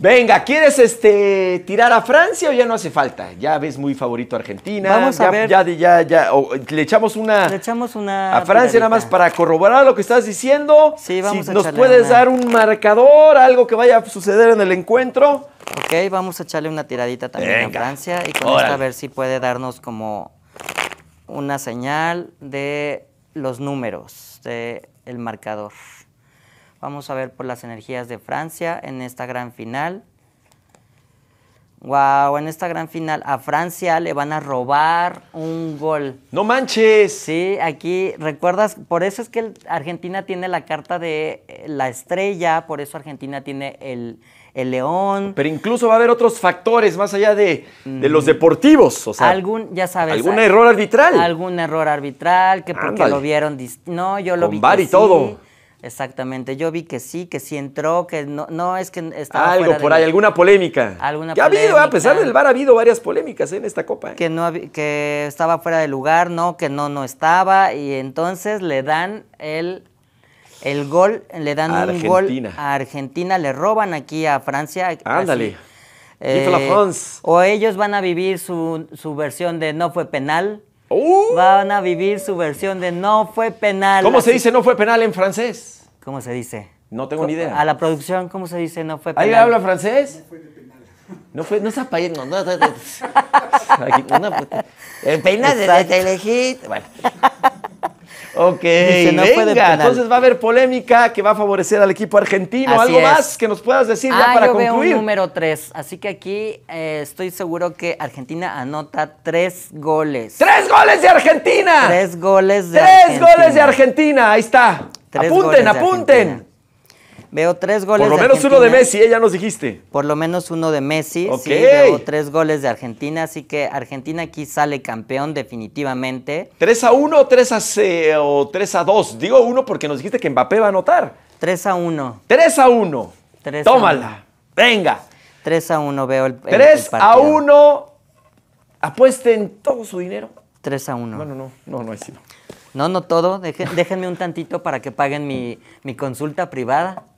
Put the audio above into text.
Venga, ¿quieres este, tirar a Francia o ya no hace falta? Ya ves muy favorito a Argentina. Vamos a ver. Ya, ya, le echamos una. Le echamos una. A Francia nada más para corroborar lo que estás diciendo. Sí, vamos si nos puedes dar un marcador, algo que vaya a suceder en el encuentro. Ok, vamos a echarle una tiradita también a Francia y con a ver si puede darnos como una señal de los números del el marcador. Vamos a ver por las energías de Francia en esta gran final. Wow, en esta gran final a Francia le van a robar un gol. ¡No manches! Sí, aquí recuerdas, por eso es que Argentina tiene la carta de eh, la estrella, por eso Argentina tiene el, león. Pero incluso va a haber otros factores más allá de, los deportivos. O sea, algún, ya sabes. Algún error arbitral. Algún error arbitral, que porque lo vieron. No, yo lo vi. y todo. Exactamente, yo vi que sí, que sí entró, que no, no es que estaba Algo por ahí, alguna polémica. Alguna ha habido, a pesar del bar ha habido varias polémicas ¿eh? en esta copa. ¿eh? Que, no, que estaba fuera de lugar, no, que no, no estaba, y entonces le dan el, el gol, le dan un gol a Argentina, le roban aquí a Francia. Ándale. Eh, o ellos van a vivir su, versión de no fue penal. ¡Uh! Van a vivir su versión de no fue penal. ¿Cómo se dice no fue penal en francés? ¿Cómo se dice? No tengo ni idea. A la producción, ¿cómo se dice? No fue penal. ¿Ahí habla francés? No fue de penal. No fue, no está payendo. El penal de elegí. Bueno. Ok, entonces va a haber polémica que va a favorecer al equipo argentino. ¿Algo más que nos puedas decir ya ah, para concluir? yo veo número 3, así que aquí eh, estoy seguro que Argentina anota tres goles. ¡Tres goles de Argentina! Tres goles de ¡Tres goles de Argentina! Ahí está. Tres apunten, apunten. Veo tres goles. Por lo menos uno de Messi, ya nos dijiste. Por lo menos uno de Messi. Sí, veo tres goles de Argentina, así que Argentina aquí sale campeón definitivamente. ¿3 a 1 3 a, C, o 3 a 2? Digo uno porque nos dijiste que Mbappé va a anotar. 3 a 1. 3 a 1. 3 Tómala. Venga. 3 a 1 veo el, el 3 a 1. Apuesten todo su dinero. 3 a 1. Bueno, no, no, no, no, no. No, no todo. déjenme un tantito para que paguen mi consulta privada.